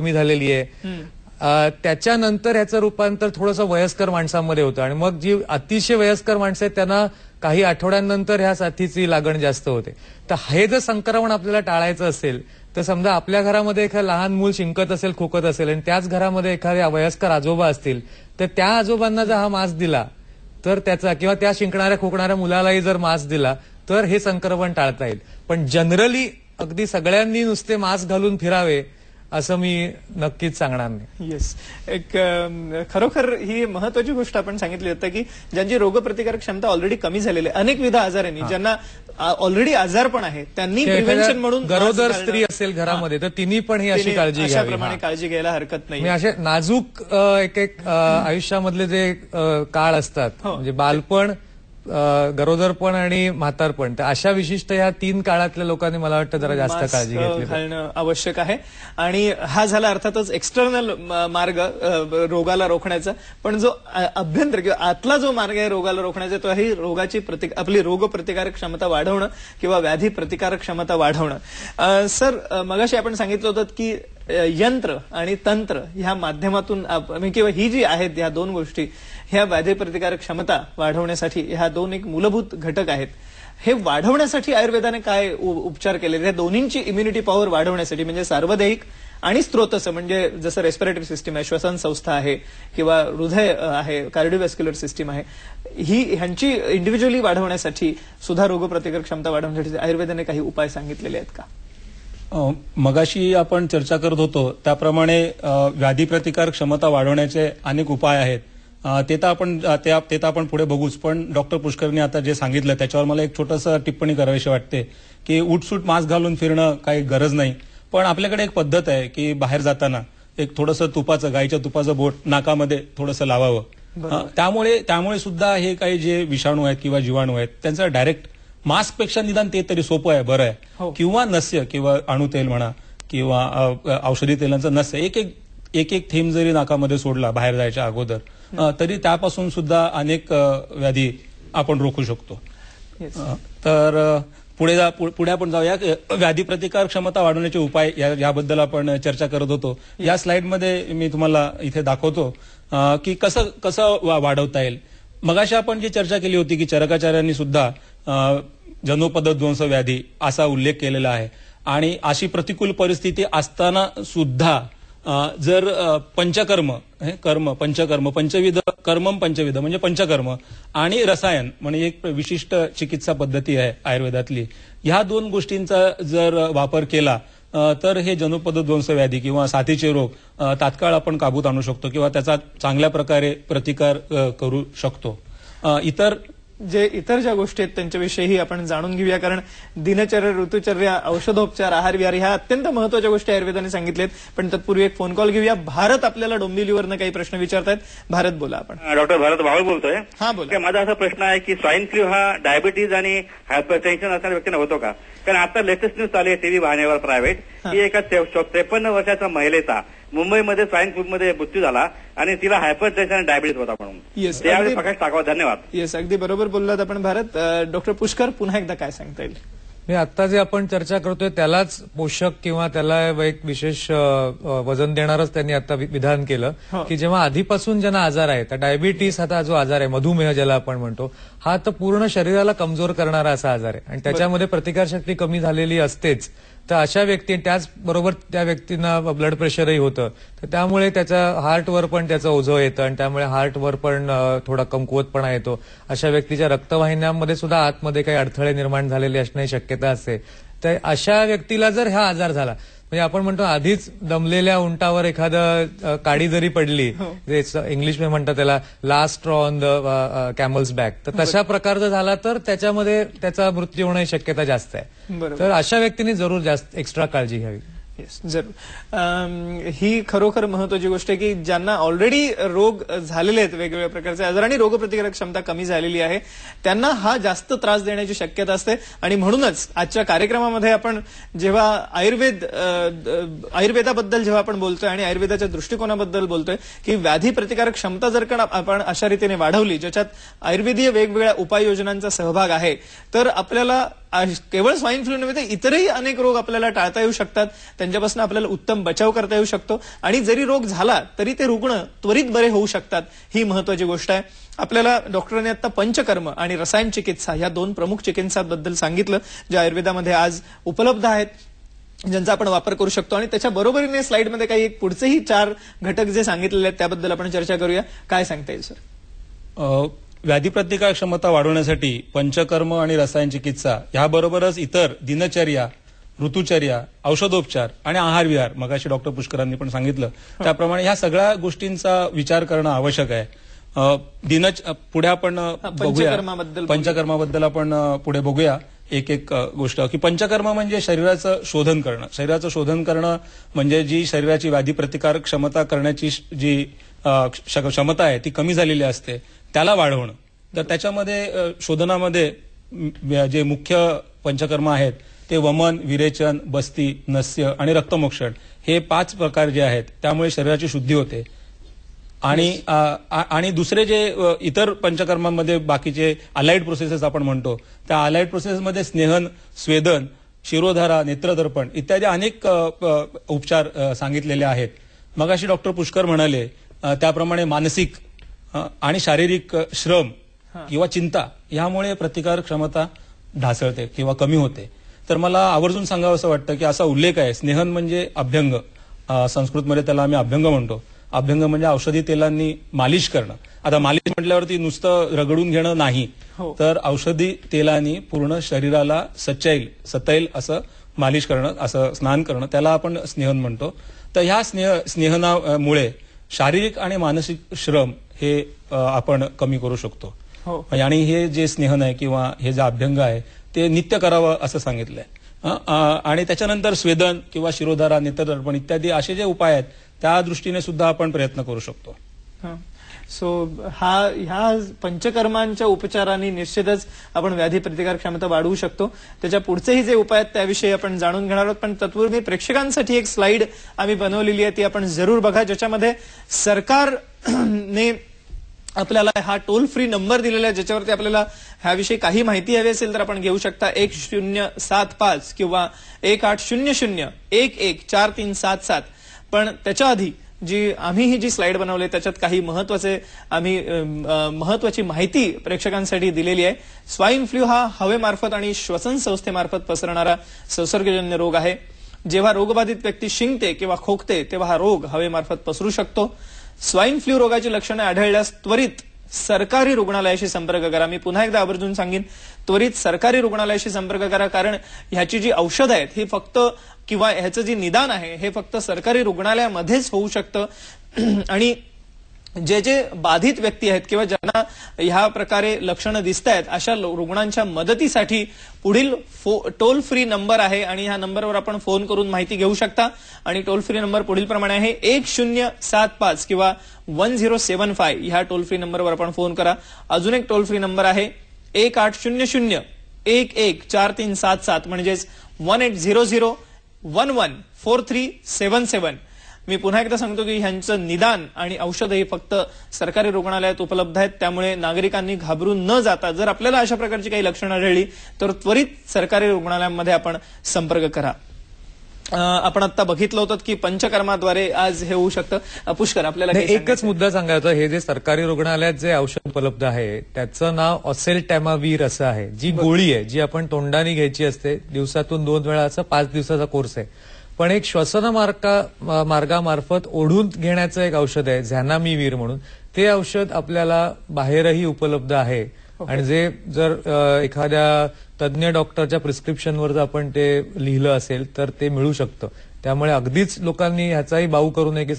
कमी झालेली आहे त्याच्यानंतर याचं रूपांतर थोडंसं वयस्कर माणसांमध्ये होतं आणि मग जी अतिशय वयस्कर माणसं आहेत त्यांना काही आठवड्यांनंतर ह्या साथीची लागण जास्त होते तर हे जर संक्रमण आपल्याला टाळायचं असेल तर समजा आपल्या घरामध्ये एखादं लहान मूल शिंकत असेल खोकत असेल आणि त्याच घरामध्ये एखाद्या वयस्कर आजोबा असतील तर त्या आजोबांना जर हा मास्क दिला तर त्याचा किंवा त्या शिंकणाऱ्या खोकणाऱ्या मुलालाही जर मास्क दिला तर हे संक्रमण टाळता येईल पण जनरली अगदी सगळ्यांनी नुसते मास्क घालून फिरावे असं मी नक्कीच सांगणार नाही येस एक खरोखर ही महत्वाची गोष्ट आपण सांगितली होतं की ज्यांची रोगप्रतिकारक क्षमता ऑलरेडी कमी झालेली आहे अनेकविध आजारांनी ज्यांना ऑलरेडी आजार पण आहे त्यांनी प्रिव्हेन्शन म्हणून गरोदर स्त्री असेल घरामध्ये तर तिन्ही पण ही अशी काळजी घ्यावी काळजी घ्यायला हरकत नाही असे नाजूक एक एक आयुष्यामधले जे काळ असतात हो. म्हणजे बालपण गरोदरपण आणि म्हातारपण तर अशा विशिष्ट या तीन काळातल्या लोकांनी मला वाटतं जरा जास्त काळजी घेतली घालणं आवश्यक आहे आणि हा झाला अर्थातच एक्सटर्नल मार्ग रोगाला रोखण्याचा पण जो अभ्यंतर किंवा आतला जो मार्ग आहे रोगाला रोखण्याचा तो ही रोगाची आपली रोग प्रतिकारक क्षमता वाढवणं किंवा व्याधी प्रतिकारक क्षमता वाढवणं सर मगाशी आपण सांगितलं होतं की यंत्र आणि तंत्र ह्या माध्यमातून किंवा ही जी आहेत ह्या दोन गोष्टी ह्या व्याधीप्रतिकारक क्षमता वाढवण्यासाठी ह्या दोन एक मूलभूत घटक आहेत हे वाढवण्यासाठी आयुर्वेदाने काय उपचार केले या दोन्हींची इम्युनिटी पॉवर वाढवण्यासाठी म्हणजे सार्वदैहिक आणि स्त्रोतस म्हणजे जसं रेस्पिरेटरी सिस्टीम आहे श्वसन संस्था आहे किंवा हृदय आहे कार्डिओवॅस्क्युलर सिस्टीम आहे ही ह्यांची इंडिव्हिज्युअली वाढवण्यासाठी सुद्धा रोगप्रतिकार क्षमता वाढवण्यासाठी आयुर्वेदाने काही उपाय सांगितलेले आहेत का मगाशी आपण चर्चा करत होतो त्याप्रमाणे व्याधी प्रतिकार क्षमता वाढवण्याचे अनेक उपाय आहेत ते तर आपण ते तर आपण पुढे बघूच पण डॉक्टर पुष्करनी आता जे सांगितलं त्याच्यावर मला एक छोटंसं टिप्पणी करावीशी वाटते की उठसूट मास्क घालून फिरणं काही गरज नाही पण आपल्याकडे एक पद्धत आहे की बाहेर जाताना एक थोडंसं तुपाचं गायीच्या तुपाचं बोट नाकामध्ये थोडंसं लावावं त्यामुळे त्यामुळे सुद्धा हे काही जे विषाणू आहेत किंवा जीवाणू आहेत त्यांचा डायरेक्ट मास्कपेक्षा निदान ते तरी सोपं आहे बरं आहे हो. किंवा नस्य किंवा अणुतेल म्हणा किंवा औषधी तेलांचं नस्य एक एक एक एक थेंब जरी नाकामध्ये सोडला बाहेर जायच्या अगोदर तरी त्यापासून सुद्धा अनेक व्याधी आपण रोखू शकतो तर पुढे जा पुढे आपण जाऊया व्याधी प्रतिकार क्षमता वाढवण्याचे उपाय याबद्दल आपण चर्चा करत होतो या स्लाइडमध्ये मी तुम्हाला इथे दाखवतो की कसं कसं वाढवता येईल मगाशी आपण जी चर्चा केली होती की चरकाचार्यांनी सुद्धा जनुपदध्वंस व्याधी असा उल्लेख केलेला आहे आणि अशी प्रतिकूल परिस्थिती असताना सुद्धा जर पंचकर्म हे कर्म पंचकर्म पंचविध कर्मम पंचविध म्हणजे पंचकर्म आणि रसायन म्हणजे एक विशिष्ट चिकित्सा पद्धती आहे आयुर्वेदातली ह्या दोन गोष्टींचा जर वापर केला तर हे ध्वंस व्याधी किंवा साथीचे रोग तात्काळ आपण काबूत आणू शकतो किंवा त्याचा चांगल्या प्रकारे प्रतिकार करू शकतो इतर जे इतर ज्या गोष्टी आहेत त्यांच्याविषयीही आपण जाणून घेऊया कारण दिनचर्या ऋतुचर्या औषधोपचार आहार विहार ह्या अत्यंत महत्वाच्या गोष्टी आयुर्वेदाने सांगितल्यात पण तत्पूर्वी एक फोन कॉल घेऊया भारत आपल्याला डोंबिवलीवरनं काही प्रश्न विचारतायत भारत बोला आपण डॉक्टर भारत भाऊ बोलतोय हा बोला माझा असा प्रश्न आहे की स्वाईन फ्लू हा डायबिटीज आणि हायपरटेन्शन असणाऱ्या व्यक्तीने होतो का कारण आता लेटेस्ट न्यूज चालू आहे टीव्ही वाहनेवर प्रायव्हेट की एका त्रेपन्न वर्षाचा महिलेचा मुंबईमध्ये स्वाईन फ्लू मध्ये मृत्यू झाला आणि तिला हायपर टेन्शन आणि डायबिटीस होता म्हणून प्रकाश टाकावा धन्यवाद येस अगदी बरोबर बोललात आपण भारत डॉक्टर पुष्कर पुन्हा एकदा काय सांगता येईल मी आता जे आपण चर्चा करतोय त्यालाच पोषक किंवा त्याला एक विशेष वजन देणारच त्यांनी आता विधान केलं हो. की जेव्हा आधीपासून ज्यांना आजार आहे त्या डायबिटीस हा जो आजार आहे मधुमेह ज्याला आपण म्हणतो हा तर पूर्ण शरीराला कमजोर करणारा असा आजार आहे आणि त्याच्यामध्ये प्रतिकारशक्ती कमी झालेली असतेच तर अशा व्यक्ती त्याचबरोबर त्या व्यक्तींना ब्लड प्रेशरही होतं तर त्यामुळे त्याचा हार्टवर पण त्याचं ओझं येतं आणि त्यामुळे हार्टवर पण थोडा कमकुवतपणा येतो अशा व्यक्तीच्या रक्तवाहिन्यांमध्ये सुद्धा आतमध्ये काही अडथळे निर्माण झालेले असण्याची शक्यता असते तर अशा व्यक्तीला जर हा आजार झाला म्हणजे आपण म्हणतो आधीच दमलेल्या उंटावर एखादं काडी जरी पडली हो. इंग्लिश इंग्लिशमध्ये म्हणतात त्याला last straw on the camel's back तर तशा प्रकारचा झाला तर त्याच्यामध्ये त्याचा मृत्यू होण्याची शक्यता जास्त आहे तर अशा व्यक्तींनी जरूर जास्त एक्स्ट्रा काळजी घ्यावी येस जरूर ही खरोखर महत्वाची गोष्ट आहे की ज्यांना ऑलरेडी रोग झालेले आहेत वेगवेगळ्या प्रकारचे आजार आणि रोगप्रतिकारक क्षमता कमी झालेली आहे त्यांना हा जास्त त्रास देण्याची शक्यता असते आणि म्हणूनच आजच्या कार्यक्रमामध्ये आपण जेव्हा आयुर्वेद आयुर्वेदाबद्दल जेव्हा आपण बोलतोय आणि आयुर्वेदाच्या दृष्टिकोनाबद्दल बोलतोय की व्याधी प्रतिकारक क्षमता जर का आपण अशा रीतीने वाढवली ज्याच्यात आयुर्वेदीय वेगवेगळ्या उपाययोजनांचा सहभाग आहे तर आपल्याला केवळ स्वाईन फ्लू नव्हे तर इतरही अनेक रोग आपल्याला टाळता येऊ शकतात त्यांच्यापासून आपल्याला उत्तम बचाव करता येऊ शकतो आणि जरी रोग झाला तरी ते रुग्ण त्वरित बरे होऊ शकतात ही महत्वाची गोष्ट आहे आपल्याला डॉक्टरांनी आता पंचकर्म आणि रसायन चिकित्सा या दोन प्रमुख चिकित्सांबद्दल सांगितलं जे आयुर्वेदामध्ये आज उपलब्ध आहेत ज्यांचा आपण वापर करू शकतो आणि त्याच्या बरोबरीने स्लाईडमध्ये काही एक पुढचेही चार घटक जे सांगितलेले आहेत त्याबद्दल आपण चर्चा करूया काय सांगता येईल सर क्षमता वाढवण्यासाठी पंचकर्म आणि रसायन चिकित्सा याबरोबरच इतर दिनचर्या ऋतुचर्या औषधोपचार आणि आहार विहार मगाशी डॉक्टर पुष्करांनी पण सांगितलं त्याप्रमाणे ह्या सगळ्या गोष्टींचा विचार करणं आवश्यक आहे दिन पुढे आपण बघूया पंचकर्माबद्दल आपण पुढे बघूया एक एक गोष्ट की पंचकर्म म्हणजे शरीराचं शोधन करणं शरीराचं शोधन करणं म्हणजे जी शरीराची व्याधी प्रतिकार क्षमता करण्याची जी क्षमता आहे ती कमी झालेली असते त्याला वाढवणं तर त्याच्यामध्ये शोधनामध्ये जे मुख्य पंचकर्म आहेत ते वमन विरेचन बस्ती नस्य आणि रक्तमोक्षण हे पाच प्रकार जे आहेत त्यामुळे शरीराची शुद्धी होते आणि आणि दुसरे जे इतर पंचकर्मांमध्ये बाकीचे अलाइड प्रोसेसेस आपण म्हणतो त्या अलाइड प्रोसेसमध्ये स्नेहन स्वेदन शिरोधारा नेत्रदर्पण इत्यादी अनेक उपचार सांगितलेले आहेत अशी डॉक्टर पुष्कर म्हणाले त्याप्रमाणे मानसिक आणि शारीरिक श्रम किंवा चिंता यामुळे प्रतिकार क्षमता ढासळते किंवा कमी होते तर मला आवर्जून सांगावं असं वाटतं की असा उल्लेख आहे स्नेहन म्हणजे अभ्यंग संस्कृतमध्ये त्याला आम्ही अभ्यंग म्हणतो अभ्यंग म्हणजे औषधी तेलांनी मालिश करणं आता मालिश म्हटल्यावरती नुसतं रगडून घेणं नाही हो. तर औषधी तेलांनी पूर्ण शरीराला सच्चाईल सतैल असं मालिश करणं असं स्नान करणं त्याला आपण स्नेहन म्हणतो तर ह्या स्नेह स्नेहनामुळे शारीरिक आणि मानसिक श्रम हे आपण कमी करू शकतो आणि हो. हे जे स्नेहन आहे किंवा हे जे अभ्यंग आहे ते नित्य करावं असं सांगितलंय आणि त्याच्यानंतर स्वेदन किंवा शिरोधारा नेत्रदर्पण इत्यादी असे जे उपाय आहेत त्या दृष्टीने सुद्धा आपण प्रयत्न करू शकतो सो हा ह्या पंचकर्मांच्या उपचारांनी निश्चितच आपण व्याधी प्रतिकार क्षमता वाढवू शकतो त्याच्या पुढचेही जे उपाय आहेत त्याविषयी आपण जाणून घेणार आहोत पण तत्पूर्वी प्रेक्षकांसाठी एक स्लाइड आम्ही बनवलेली आहे ती आपण जरूर बघा ज्याच्यामध्ये सरकारने आपल्याला हा टोल फ्री नंबर दिलेला आहे ज्याच्यावरती आपल्याला ह्याविषयी काही माहिती हवी असेल तर आपण घेऊ शकता एक शून्य सात पाच किंवा एक आठ शून्य शून्य एक एक चार तीन सात सात पण त्याच्या आधी जी आम्ही ही जी स्लाइड बनवली त्याच्यात काही महत्वाचे आम्ही महत्वाची माहिती प्रेक्षकांसाठी दिलेली आहे स्वाईन फ्लू हा हवेमार्फत आणि श्वसन संस्थेमार्फत पसरणारा संसर्गजन्य रोग आहे जेव्हा रोगबाधित व्यक्ती शिंकते किंवा खोकते तेव्हा हा रोग हवेमार्फत पसरू शकतो स्वाईन फ्लू रोगाची लक्षणे आढळल्यास त्वरित सरकारी रुग्णालयाशी संपर्क करा मी पुन्हा एकदा आवर्जून सांगेन त्वरित सरकारी रुग्णालयाशी संपर्क करा कारण ह्याची जी औषधं आहेत हे फक्त किंवा ह्याचं जे निदान आहे हे फक्त सरकारी रुग्णालयामध्येच होऊ शकतं आणि जे जे बाधित व्यक्ती आहेत किंवा ज्यांना ह्या प्रकारे लक्षणं दिसत आहेत अशा रुग्णांच्या मदतीसाठी पुढील टोल फ्री नंबर आहे आणि ह्या नंबरवर आपण फोन करून माहिती घेऊ शकता आणि टोल फ्री नंबर पुढील प्रमाणे आहे एक शून्य सात पाच किंवा वन झिरो सेवन फाय ह्या टोल फ्री नंबरवर आपण फोन करा अजून एक टोल फ्री नंबर आहे एक आठ शून्य शून्य एक एक चार तीन सात सात म्हणजेच one eight zero zero one one four three seven seven मी पुन्हा एकदा सांगतो की ह्यांचं निदान आणि औषध हे फक्त सरकारी रुग्णालयात उपलब्ध आहेत त्यामुळे नागरिकांनी घाबरून न जाता जर आपल्याला अशा प्रकारची काही लक्षणं आढळली तर त्वरित सरकारी रुग्णालयांमध्ये आपण संपर्क करा आपण आता बघितलं होतं की पंचकर्माद्वारे आज हे होऊ शकतं पुष्कर आपल्याला एकच मुद्दा सांगायचा हे जे सरकारी रुग्णालयात जे औषध उपलब्ध आहे त्याचं नाव ऑसेल टॅमावीर असं आहे जी गोळी आहे जी आपण तोंडाने घ्यायची असते दिवसातून दोन वेळा असं पाच दिवसाचा कोर्स आहे पण एक श्वसन मार्गामार्फत ओढून घेण्याचं एक औषध आहे वीर म्हणून ते औषध आपल्याला बाहेरही उपलब्ध आहे आणि जे जर एखाद्या तज्ज्ञ डॉक्टरच्या प्रिस्क्रिप्शनवर जर आपण ते लिहिलं असेल तर ते मिळू शकतं त्यामुळे अगदीच लोकांनी ह्याचाही बाऊ करू नये की